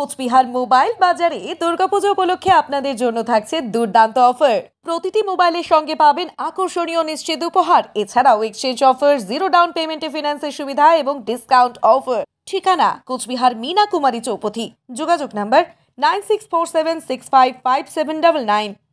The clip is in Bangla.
কোচবিহার মোবাইল বাজারে দুর্গাপুজো উপলক্ষে আপনাদের জন্য থাকছে দুর্দান্ত অফার প্রতিটি মোবাইলের সঙ্গে পাবেন আকর্ষণীয় নিশ্চিত উপহার এছাড়াও এক্সচেঞ্জ অফার জিরো ডাউন পেমেন্টে ফিনান্সের সুবিধা এবং ডিসকাউন্ট অফার ঠিকানা কোচবিহার মিনা কুমারী চৌপথি যোগাযোগ number nine six four seven six five five seven double nine